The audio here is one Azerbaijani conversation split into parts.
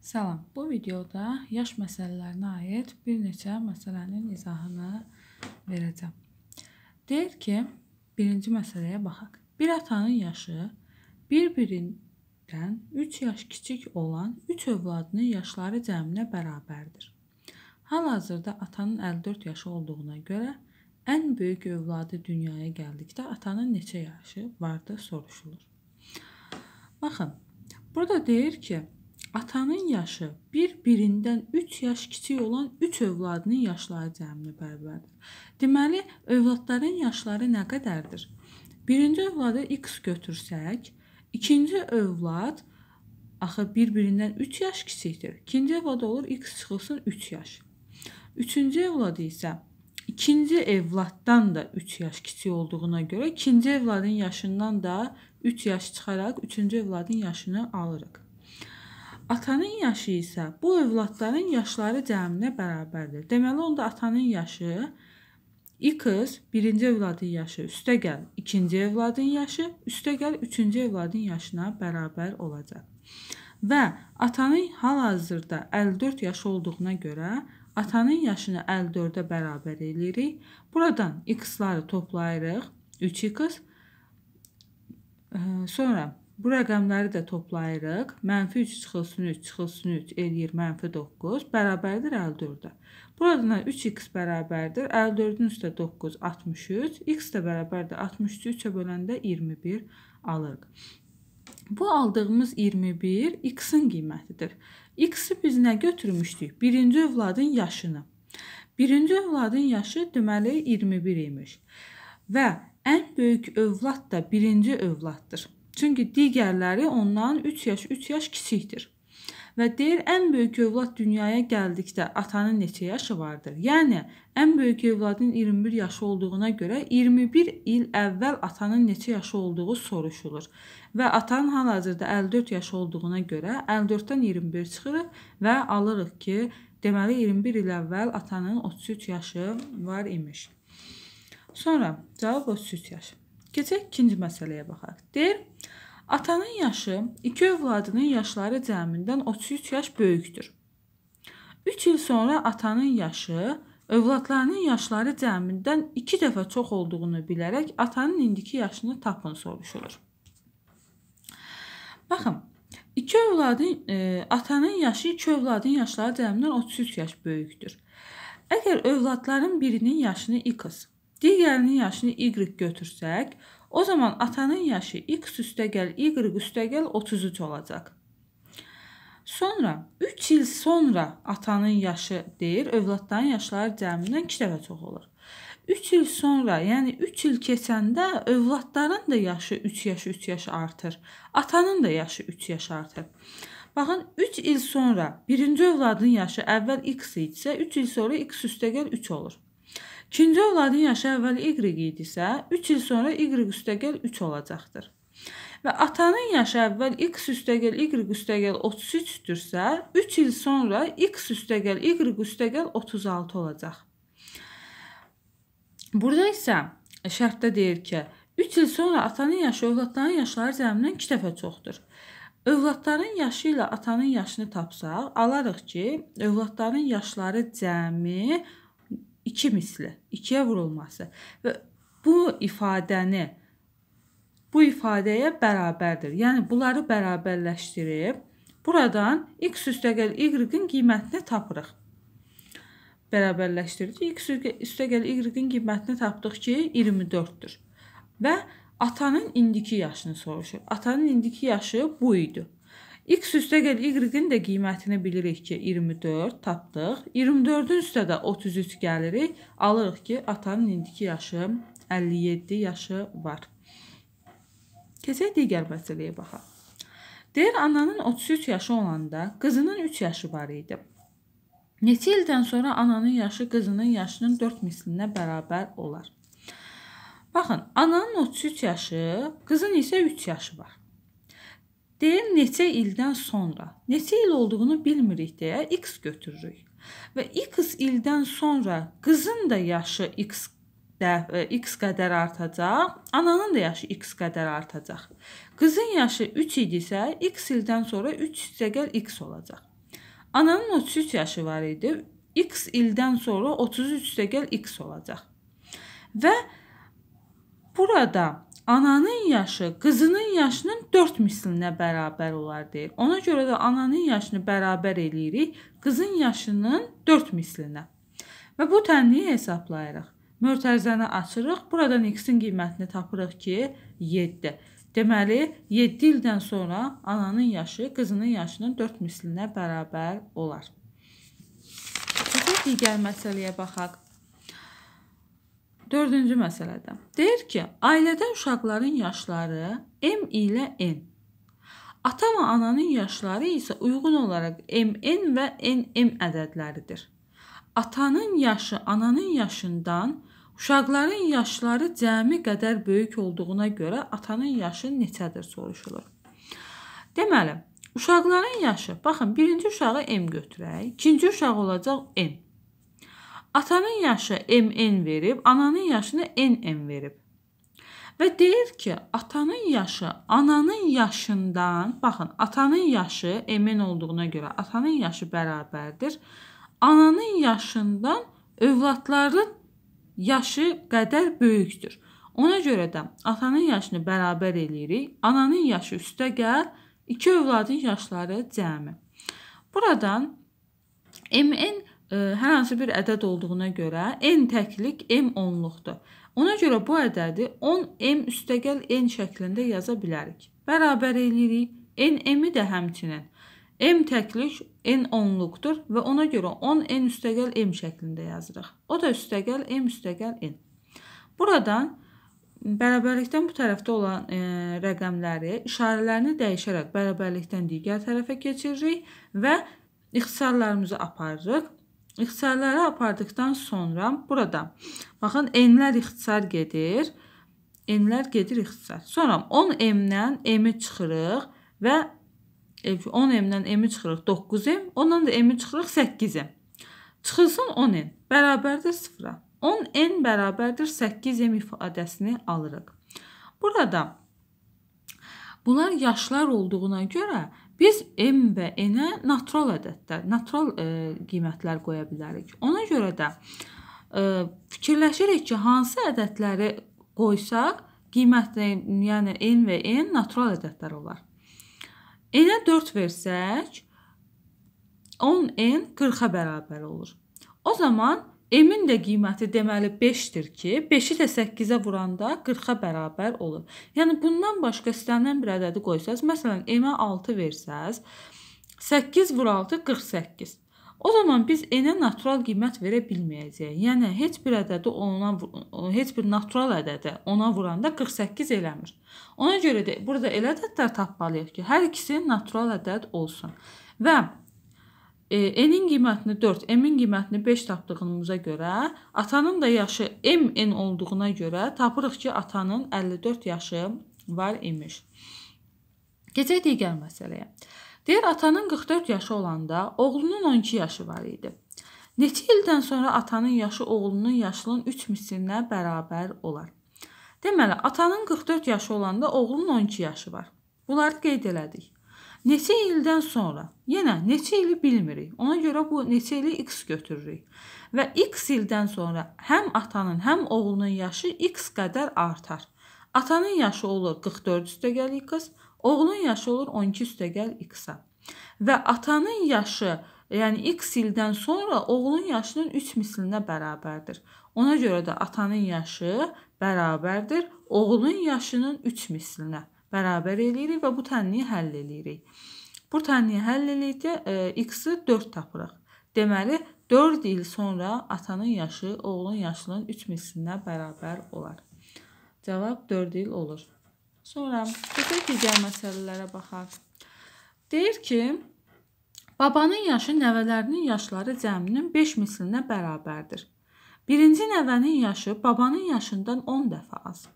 Salam, bu videoda yaş məsələlərinə aid bir neçə məsələnin izahını verəcəm. Deyir ki, birinci məsələyə baxaq. Bir atanın yaşı bir-birindən 3 yaş kiçik olan 3 övladının yaşları cəminə bərabərdir. Hal-hazırda atanın 54 yaşı olduğuna görə ən böyük övladı dünyaya gəldikdə atanın neçə yaşı vardı soruşulur. Baxın, burada deyir ki, Atanın yaşı bir-birindən 3 yaş kiçik olan 3 övladının yaşları cəmini bərabərdir. Deməli, övladların yaşları nə qədərdir? Birinci övladı x götürsək, ikinci övlad axı bir-birindən 3 yaş kiçikdir. İkinci övlad olur x çıxılsın 3 yaş. Üçüncü övladı isə ikinci evladdan da 3 yaş kiçik olduğuna görə ikinci evladın yaşından da 3 yaş çıxaraq üçüncü evladın yaşını alırıq. Atanın yaşı isə bu övladların yaşları cəminə bərabərdir. Deməli onda atanın yaşı x birinci övladın yaşı üstəgəl ikinci övladın yaşı üstəgəl üçüncü övladın yaşına bərabər olacaq. Və atanın hal-hazırda 54 yaşı olduğuna görə atanın yaşını 54-ə bərabər eləyirik. Buradan x-ları toplayırıq. 3x. Sonra Bu rəqəmləri də toplayırıq. Mənfi 3 çıxılsın 3, çıxılsın 3 eləyir mənfi 9, bərabərdir 54-ə. Buradan 3x bərabərdir 54-ün üstə 9, 63, x də bərabərdir 63-ü 3-ə böləndə 21 alırıq. Bu aldığımız 21 x-in qiymətidir. X-i biz nə götürmüşdük? Birinci övladın yaşını. Birinci övladın yaşı deməli 21 imiş. Və ən böyük övlad da birinci övladdır. Çünki digərləri ondan 3 yaş, 3 yaş kiçikdir. Və deyir, ən böyük övlad dünyaya gəldikdə atanın neçə yaşı vardır? Yəni ən böyük övladın 21 yaşı olduğuna görə 21 il əvvəl atanın neçə yaşı olduğu soruşulur. Və atanın hal-hazırda 54 yaşı olduğuna görə 54-dən 21 çıxırıq və alırıq ki, deməli 21 il əvvəl atanın 33 yaşı var imiş. Sonra cavab 33 yaş. Keçək ikinci məsələyə baxaq. Deyir, Atanın yaşı iki övladının yaşları cəmindən 33 yaş böyükdür. 3 il sonra atanın yaşı övladlarının yaşları cəmindən 2 dəfə çox olduğunu bilərək atanın indiki yaşını tapın soruşulur. Baxın, iki övladın e, atanın yaşı iki övladın yaşları cəmindən 33 yaş böyükdür. Əgər övladların birinin yaşını x, digərinin yaşını y götürsək, O zaman atanın yaşı x üstəgəl y üstəgəl 33 olacaq. Sonra 3 il sonra atanın yaşı deyir, övladların yaşları cəmindən 2 dəfə çox olur. 3 il sonra, yəni 3 il keçəndə övladların da yaşı 3 yaş 3 yaş artır. Atanın da yaşı 3 yaş artır. Baxın 3 il sonra birinci övladın yaşı əvvəl x idisə, 3 il sonra x üstəgəl 3 olur. İkinci övladın yaşı əvvəl y idisə, 3 il sonra y üstəgəl 3 olacaqdır. Və atanın yaşı əvvəl x üstəgəl y üstəgəl 33-dürsə, 3 il sonra x üstəgəl y üstəgəl 36 olacaq. Burada isə şərtdə deyir ki, 3 il sonra atanın yaşı övladların yaşları cəmindən 2 dəfə çoxdur. Övladların yaşı ilə atanın yaşını tapsaq, alarıq ki, övladların yaşları cəmi 36 iki misli, ikiyə vurulması və bu ifadəni bu ifadəyə bərabərdir. Yəni bunları bərabərləşdirib buradan x üstəgəl y-in qiymətini tapırıq. Bərabərləşdirdik. x üstəgəl y-in qiymətini tapdıq ki, 24-dür. Və atanın indiki yaşını soruşur. Atanın indiki yaşı bu idi. X üstəgəl Y-in də qiymətini bilirik ki, 24 tapdıq. 24-ün üstə də 33 gəlirik. Alırıq ki, atanın indiki yaşı 57 yaşı var. Keçək digər məsələyə baxaq. Deyir, ananın 33 yaşı olanda qızının 3 yaşı var idi. Neçə ildən sonra ananın yaşı qızının yaşının 4 mislinə bərabər olar? Baxın, ananın 33 yaşı, qızın isə 3 yaşı var. D neçə ildən sonra, neçə il olduğunu bilmirik deyə x götürürük. Və x ildən sonra qızın da yaşı x dəfə e, x qədər artacaq, ananın da yaşı x qədər artacaq. Qızın yaşı 3 idisə, x ildən sonra 3 çəgəl x olacaq. Ananın 33 yaşı var idi. X ildən sonra 33 çəgəl x olacaq. Və burada ananın yaşı qızının yaşının 4 mislinə bərabər olar deyir. Ona görə də ananın yaşını bərabər eləyirik qızın yaşının 4 mislinə. Və bu tənliyi hesablayırıq. Mötərizəni açırıq. Buradan x-in qiymətini tapırıq ki, 7. Deməli, 7 ildən sonra ananın yaşı qızının yaşının 4 mislinə bərabər olar. Digər məsələyə baxaq. Dördüncü məsələdə. Deyir ki, ailədə uşaqların yaşları M ilə N. Ata və ananın yaşları isə uyğun olaraq MN və NM ədədləridir. Atanın yaşı ananın yaşından uşaqların yaşları cəmi qədər böyük olduğuna görə atanın yaşı neçədir soruşulur. Deməli, uşaqların yaşı, baxın, birinci uşağı M götürək, ikinci uşaq olacaq N. Atanın yaşı MN verib, ananın yaşını NM verib. Və deyir ki, atanın yaşı ananın yaşından, baxın, atanın yaşı MN olduğuna görə atanın yaşı bərabərdir. Ananın yaşından övladların yaşı qədər böyükdür. Ona görə də atanın yaşını bərabər eləyirik. Ananın yaşı üstə gəl, iki övladın yaşları cəmi. Buradan MN hər hansı bir ədəd olduğuna görə n təklik m onluqdur. Ona görə bu ədədi 10m üstəgəl n şəklində yaza bilərik. Bərabər eləyirik. n-m-i də həmçinin. m təklik n onluqdur və ona görə 10n üstəgəl m şəklində yazırıq. O da üstəgəl m üstəgəl n. Buradan bərabərlikdən bu tərəfdə olan e, rəqəmləri işarələrini dəyişərək bərabərlikdən digər tərəfə keçiririk və ixtisarlarımızı aparırıq. İxtisarları apardıqdan sonra burada baxın enlər ixtisar gedir. Enlər gedir ixtisar. Sonra 10 m-dən m-i çıxırıq və 10 m-dən m-i çıxırıq 9m, ondan da m-i çıxırıq 8m. Çıxılsın 10n bərabərdir 0-a. 10n bərabərdir 8m ifadəsini alırıq. Burada bunlar yaşlar olduğuna görə Biz M və N-ə natural ədədlər, natural e, qiymətlər qoya bilərik. Ona görə də e, fikirləşirik ki, hansı ədədləri qoysaq, qiymətli, yəni N və N natural ədədlər olar. N-ə 4 versək, 10N 40-a bərabər olur. O zaman M-in də qiyməti deməli 5-dir ki, 5-i də 8-ə vuranda 40-a bərabər olur. Yəni bundan başqa istənilən bir ədədi qoysanız, məsələn M-ə 6 versəz, 8 vur 6 48. O zaman biz n-ə natural qiymət verə bilməyəcəyik. Yəni heç bir ədədi ona heç bir natural ədədi ona vuranda 48 eləmir. Ona görə də burada elə ədədlər tapmalıyıq ki, hər ikisi natural ədəd olsun. Və E, N-in qiymətini 4, M-in qiymətini 5 tapdığımıza görə, atanın da yaşı MN olduğuna görə tapırıq ki, atanın 54 yaşı var imiş. Keçək digər məsələyə. Deyir, atanın 44 yaşı olanda oğlunun 12 yaşı var idi. Neçə ildən sonra atanın yaşı oğlunun yaşının 3 mislinə bərabər olar? Deməli, atanın 44 yaşı olanda oğlunun 12 yaşı var. Bunları qeyd elədik. Neçə ildən sonra, yenə neçə ili bilmirik. Ona görə bu neçə ili x götürürük. Və x ildən sonra həm atanın, həm oğlunun yaşı x qədər artar. Atanın yaşı olur 44 üstəgəl x, oğlun yaşı olur 12 üstəgəl x-a. Və atanın yaşı, yəni x ildən sonra oğlun yaşının 3 mislinə bərabərdir. Ona görə də atanın yaşı bərabərdir oğlun yaşının 3 mislinə bərabər eləyirik və bu tənliyi həll eləyirik. Bu tənliyi həll elədikcə e, x-i 4 tapırıq. Deməli 4 il sonra atanın yaşı oğlun yaşının 3 mislinə bərabər olar. Cavab 4 il olur. Sonra keçək digər məsələlərə baxaq. Deyir ki, babanın yaşı nəvələrinin yaşları cəminin 5 mislinə bərabərdir. Birinci nəvənin yaşı babanın yaşından 10 dəfə azdır.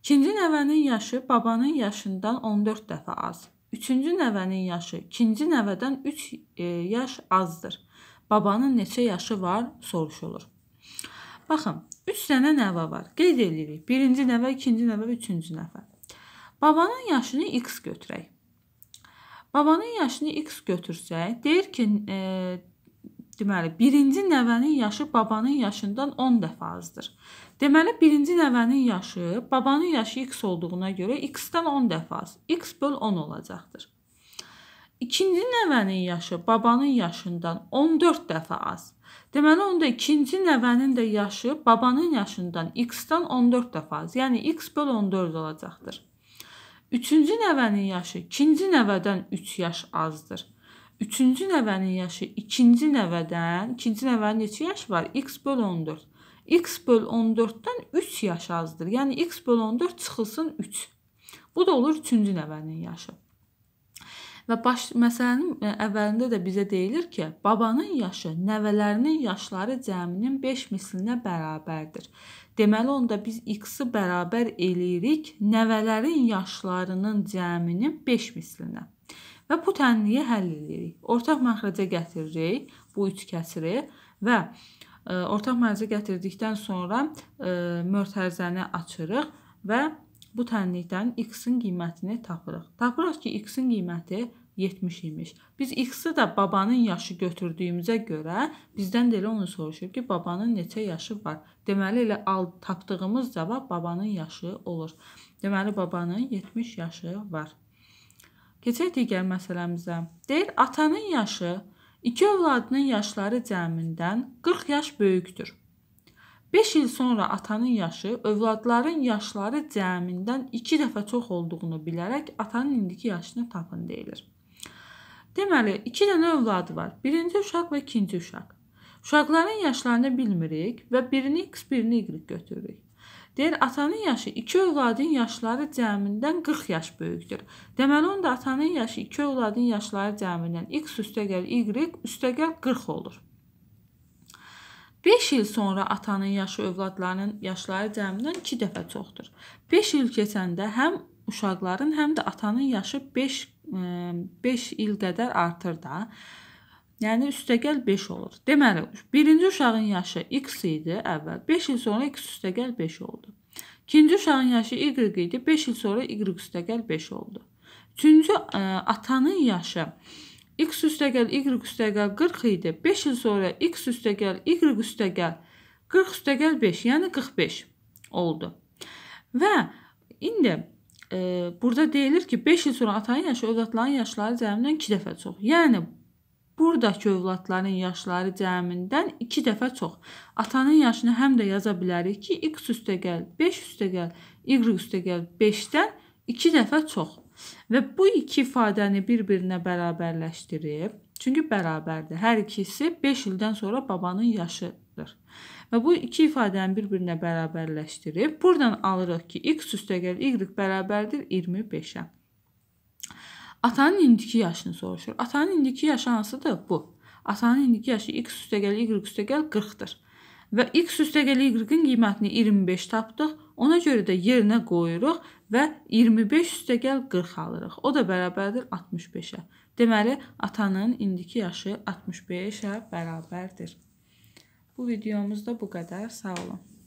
İkinci nəvənin yaşı babanın yaşından 14 dəfə az. Üçüncü nəvənin yaşı ikinci nəvədən 3 e, yaş azdır. Babanın neçə yaşı var soruşulur. Baxın, 3 dənə nəvə var. Qeyd edirik. Birinci nəvə, ikinci nəvə və üçüncü nəvə. Babanın yaşını x götürək. Babanın yaşını x götürsək, deyir ki, e, Deməli, birinci nəvənin yaşı babanın yaşından 10 dəfə azdır. Deməli, birinci nəvənin yaşı babanın yaşı x olduğuna görə x-dən 10 dəfə az. x böl 10 olacaqdır. İkinci nəvənin yaşı babanın yaşından 14 dəfə az. Deməli, onda ikinci nəvənin də yaşı babanın yaşından x-dən 14 dəfə az. Yəni, x böl 14 olacaqdır. Üçüncü nəvənin yaşı ikinci nəvədən 3 yaş azdır. Üçüncü nəvənin yaşı ikinci nəvədən, ikinci nəvənin neçə yaşı var? X böl 14. X böl 14-dən 3 yaş azdır. Yəni, X böl 14 çıxılsın 3. Bu da olur üçüncü nəvənin yaşı. Və baş məsələnin e, əvvəlində də bizə deyilir ki, babanın yaşı nəvələrinin yaşları cəminin 5 mislinə bərabərdir. Deməli onda biz x-i bərabər eləyirik nəvələrin yaşlarının cəminin 5 mislinə və bu tənliyi həll edirik. Ortaq məxrəcə gətiririk bu üç kəsiri və e, ortaq məxrəcə gətirdikdən sonra e, mörtərzəni açırıq və bu tənlikdən x-in qiymətini tapırıq. Tapırıq ki, x-in qiyməti 70 imiş. Biz x-i də babanın yaşı götürdüyümüzə görə bizdən də elə onu soruşur ki, babanın neçə yaşı var? Deməli elə al tapdığımız cavab babanın yaşı olur. Deməli babanın 70 yaşı var. Keçək digər məsələmizə. Deyir, atanın yaşı iki övladının yaşları cəmindən 40 yaş böyükdür. 5 il sonra atanın yaşı övladların yaşları cəmindən 2 dəfə çox olduğunu bilərək atanın indiki yaşını tapın deyilir. Deməli, 2 dənə övladı var. Birinci uşaq və ikinci uşaq. Uşaqların yaşlarını bilmirik və birini x, birini y götürürük. Deyir, atanın yaşı iki övladın yaşları cəmindən 40 yaş böyükdür. Deməli, onda atanın yaşı iki övladın yaşları cəmindən x üstəgəl y üstəgəl 40 olur. 5 il sonra atanın yaşı övladlarının yaşları cəmindən 2 dəfə çoxdur. 5 il keçəndə həm uşaqların, həm də atanın yaşı 5 5 e, il qədər artır da. Yəni üstəgəl 5 olur. Deməli, birinci uşağın yaşı x idi əvvəl. 5 il sonra x üstəgəl 5 oldu. İkinci uşağın yaşı y idi. 5 il sonra y üstəgəl 5 oldu. Üçüncü ə, e, atanın yaşı x üstəgəl y üstəgəl 40 idi. 5 il sonra x üstəgəl y üstəgəl 40 üstəgəl 5, yəni 45 oldu. Və indi e, burada deyilir ki, 5 il sonra atanın yaşı övladların yaşları cəmindən 2 dəfə çox. Yəni Buradakı övladların yaşları cəmindən 2 dəfə çox. Atanın yaşını həm də yaza bilərik ki, x üstəgəl 5 üstəgəl y üstəgəl 5-dən 2 dəfə çox. Və bu iki ifadəni bir-birinə bərabərləşdirib, çünki bərabərdir. Hər ikisi 5 ildən sonra babanın yaşıdır. Və bu iki ifadəni bir-birinə bərabərləşdirib, buradan alırıq ki, x üstəgəl y bərabərdir 25-ə. Atanın indiki yaşını soruşur. Atanın indiki yaşı hansıdır? Bu. Atanın indiki yaşı x üstəgəl y üstəgəl 40-dır. Və x üstəgəl y-in qiymətini 25 tapdıq. Ona görə də yerinə qoyuruq və 25 üstəgəl 40 alırıq. O da bərabərdir 65-ə. Deməli, atanın indiki yaşı 65-ə bərabərdir. Bu videomuzda bu qədər. Sağ olun.